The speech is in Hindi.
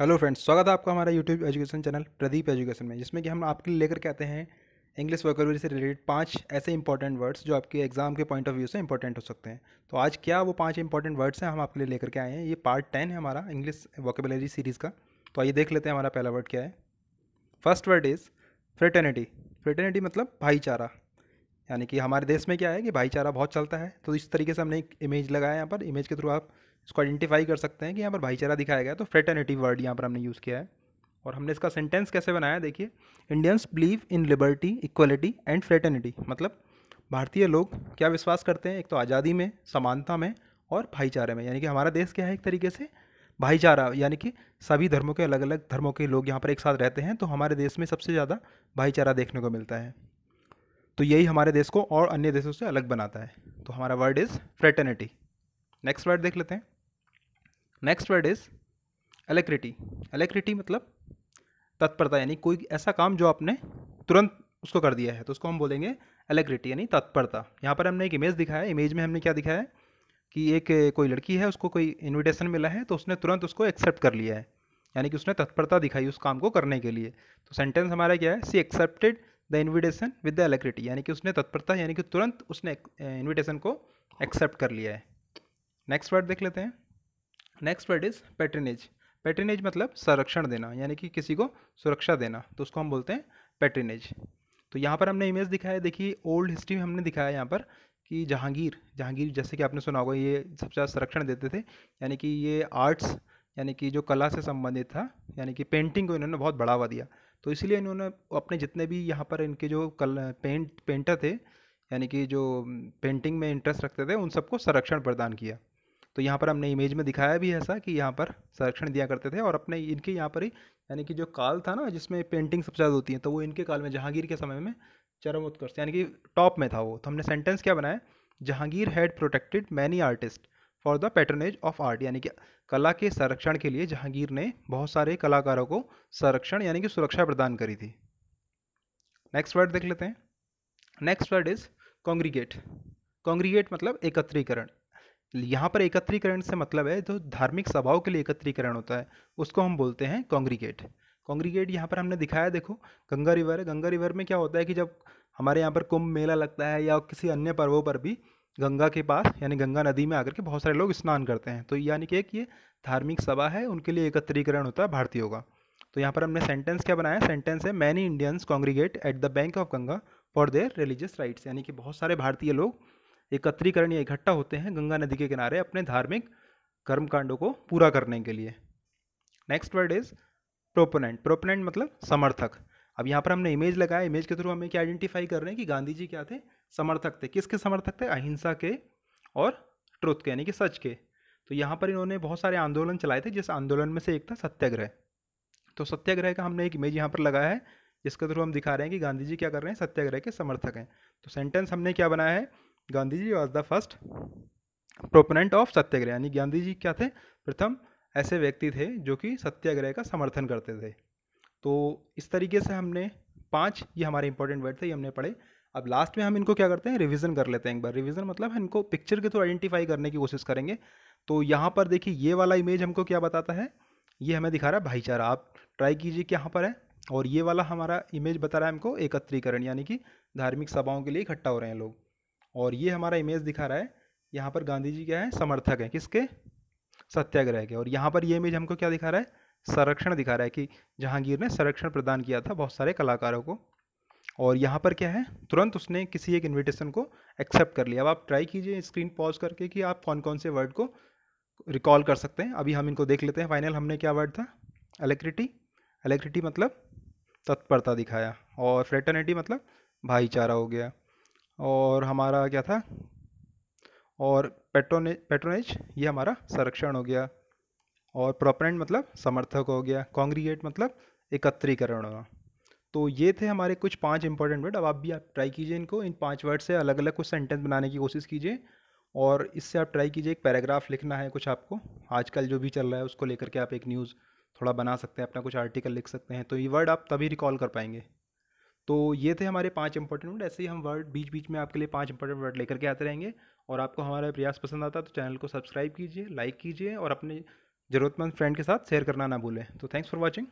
हेलो फ्रेंड्स स्वागत है आपका हमारा YouTube education channel Pradeep education में जिसमें कि हम आपके लिए लेकर के आते हैं इंग्लिश वोकैबुलरी से रिलेटेड पांच ऐसे इंपॉर्टेंट वर्ड्स जो आपके एग्जाम के पॉइंट ऑफ व्यू से इंपॉर्टेंट हो सकते हैं तो आज क्या वो पांच इंपॉर्टेंट वर्ड्स हैं हम आपके लिए लेकर के आए हैं ये पार्ट टेन है हमारा इंग्लिश वोकेबुलरी सीरीज़ का तो आइए देख लेते हैं हमारा पहला वर्ड क्या है first word is fraternity fraternity मतलब भाईचारा यानी कि हमारे देश में क्या है कि भाईचारा बहुत चलता है तो इस तरीके से हमने एक इमेज लगाया यहाँ पर इमेज के थ्रू आप इसको आइडेंटिफाई कर सकते हैं कि यहाँ पर भाईचारा दिखाया गया तो फ्रेटर्निटी वर्ड यहाँ पर हमने यूज़ किया है और हमने इसका सेंटेंस कैसे बनाया देखिए Indians believe in liberty equality and fraternity मतलब भारतीय लोग क्या विश्वास करते हैं एक तो आज़ादी में समानता में और भाईचारे में यानी कि हमारा देश क्या है एक तरीके से भाईचारा यानी कि सभी धर्मों के अलग अलग धर्मों के लोग यहाँ पर एक साथ रहते हैं तो हमारे देश में सबसे ज़्यादा भाईचारा देखने को मिलता है तो यही हमारे देश को और अन्य देशों से अलग बनाता है तो हमारा word is fraternity next word देख लेते हैं next word is alacrity alacrity मतलब तत्परता यानी कोई ऐसा काम जो आपने तुरंत उसको कर दिया है तो उसको हम बोलेंगे एलेक्रिटी यानी तत्परता यहाँ पर हमने एक इमेज दिखाया है इमेज में हमने क्या दिखाया है कि एक कोई लड़की है उसको कोई इन्विटेशन मिला है तो उसने तुरंत उसको एक्सेप्ट कर लिया है यानी कि उसने तत्परता दिखाई उस काम को करने के लिए तो सेंटेंस हमारा क्या है she accepted the invitation with the alacrity यानी कि उसने तत्परता यानी कि तुरंत उसने इन्विटेशन को एक्सेप्ट कर लिया है नेक्स्ट वर्ड देख लेते हैं next word is patronage patronage मतलब संरक्षण देना यानी कि किसी को सुरक्षा देना तो उसको हम बोलते हैं पैटर्नेज तो यहाँ पर हमने इमेज दिखाया देखिए ओल्ड हिस्ट्री में हमने दिखाया यहाँ पर कि जहांगीर जहांगीर जैसे कि आपने सुना होगा ये सबसे ज़्यादा संरक्षण देते थे यानी कि ये आर्ट्स यानी कि जो कला से संबंधित था यानी कि पेंटिंग को इन्होंने बहुत बढ़ावा दिया तो इसलिए इन्होंने अपने जितने भी यहाँ पर इनके जो कल पेंट पेंटर थे यानी कि जो पेंटिंग में इंटरेस्ट रखते थे उन सबको संरक्षण प्रदान किया तो यहाँ पर हमने इमेज में दिखाया भी ऐसा कि यहाँ पर संरक्षण दिया करते थे और अपने इनके यहाँ पर ही यानी कि जो काल था ना जिसमें पेंटिंग सबसे ज़्यादा होती है तो वो इनके काल में जहांगीर के समय में चरम उत्कर्ष यानी कि टॉप में था वो तो हमने सेंटेंस क्या बनाया Jahangir had protected many artist for the patronage of art यानी कि कला के संरक्षण के लिए जहांगीर ने बहुत सारे कलाकारों को संरक्षण यानी कि सुरक्षा प्रदान करी थी नेक्स्ट वर्ड देख लेते हैं next word is congregate congregate मतलब एकत्रीकरण यहाँ पर एकत्रीकरण से मतलब है जो धार्मिक सभाओं के लिए एकत्रीकरण होता है उसको हम बोलते हैं कॉन्ग्रीगेट कॉन्ग्रीगेट यहाँ पर हमने दिखाया देखो गंगा रिवर है गंगा रिवर में क्या होता है कि जब हमारे यहाँ पर कुंभ मेला लगता है या किसी अन्य पर्वों पर भी गंगा के पास यानी गंगा नदी में आकर के बहुत सारे लोग स्नान करते हैं तो यानी कि एक ये धार्मिक सभा है उनके लिए एकत्रीकरण होता है भारतीयों का तो यहाँ पर हमने सेंटेंस क्या बनाया सेंटेंस है many Indians congregate at the bank of Ganga for their religious rites यानी कि बहुत सारे भारतीय लोग एकत्रीकरण या इकट्ठा होते हैं गंगा नदी के किनारे अपने धार्मिक कर्मकांडों को पूरा करने के लिए next word is proponent proponent मतलब समर्थक अब यहाँ पर हमने इमेज लगाया इमेज के थ्रू हमें क्या आइडेंटिफाई कर रहे हैं कि गांधी जी क्या थे समर्थक थे किसके समर्थक थे अहिंसा के और ट्रुथ के यानी कि सच के तो यहाँ पर इन्होंने बहुत सारे आंदोलन चलाए थे जिस आंदोलन में से एक था सत्याग्रह तो सत्याग्रह का हमने एक इमेज यहाँ पर लगाया है जिसके थ्रू हम दिखा रहे हैं कि गांधी जी क्या कर रहे हैं सत्याग्रह के समर्थक हैं तो सेंटेंस हमने क्या बनाया है Gandhi ji was the first proponent of satyagraha यानी गांधी जी क्या थे प्रथम ऐसे व्यक्ति थे जो कि सत्याग्रह का समर्थन करते थे तो इस तरीके से हमने पांच ये हमारे इंपॉर्टेंट वर्ड थे ये हमने पढ़े अब लास्ट में हम इनको क्या करते हैं रिवीजन कर लेते हैं एक बार रिवीजन मतलब इनको पिक्चर के थ्रू आइडेंटिफाई करने की कोशिश करेंगे तो यहाँ पर देखिए ये वाला इमेज हमको क्या बताता है ये हमें दिखा रहा है भाईचारा आप ट्राई कीजिए कि यहाँ पर है और ये वाला हमारा इमेज बता रहा है हमको एकत्रीकरण यानी कि धार्मिक सभाओं के लिए इकट्ठा हो रहे हैं लोग और ये हमारा इमेज दिखा रहा है यहाँ पर गांधी जी क्या है समर्थक हैं किसके सत्याग्रह के और यहाँ पर ये इमेज हमको क्या दिखा रहा है संरक्षण दिखा रहा है कि जहांगीर ने संरक्षण प्रदान किया था बहुत सारे कलाकारों को और यहाँ पर क्या है तुरंत उसने किसी एक इन्विटेशन को एक्सेप्ट कर लिया अब आप ट्राई कीजिए स्क्रीन पॉज करके कि आप कौन कौन से वर्ड को रिकॉल कर सकते हैं अभी हम इनको देख लेते हैं फाइनल हमने क्या वर्ड था इलेक्ट्रिटी इलेक्ट्रिटी मतलब तत्परता दिखाया और फ्रेटर्निटी मतलब भाईचारा हो गया और हमारा क्या था और पेट्रोने पेट्रोनेज ये हमारा संरक्षण हो गया और प्रोपरेंट मतलब समर्थक हो गया कॉन्ग्रीगेट मतलब एकत्रीकरण होगा तो ये थे हमारे कुछ पांच इंपॉर्टेंट वर्ड अब आप भी आप ट्राई कीजिए इनको इन पांच वर्ड से अलग अलग कुछ सेंटेंस बनाने की कोशिश कीजिए और इससे आप ट्राई कीजिए एक पैराग्राफ लिखना है कुछ आपको आजकल जो भी चल रहा है उसको लेकर के आप एक न्यूज़ थोड़ा बना सकते हैं अपना कुछ आर्टिकल लिख सकते हैं तो ये वर्ड आप तभी रिकॉल कर पाएंगे तो ये थे हमारे पांच इंपॉर्टेंट वर्ड ऐसे ही हम वर्ड बीच बीच में आपके लिए पांच इंपॉर्टेंट वर्ड लेकर के आते रहेंगे और आपको हमारा प्रयास पसंद आता तो चैनल को सब्सक्राइब कीजिए लाइक कीजिए और अपने ज़रूरतमंद फ्रेंड के साथ शेयर करना ना भूलें तो थैंक्स फॉर वॉचिंग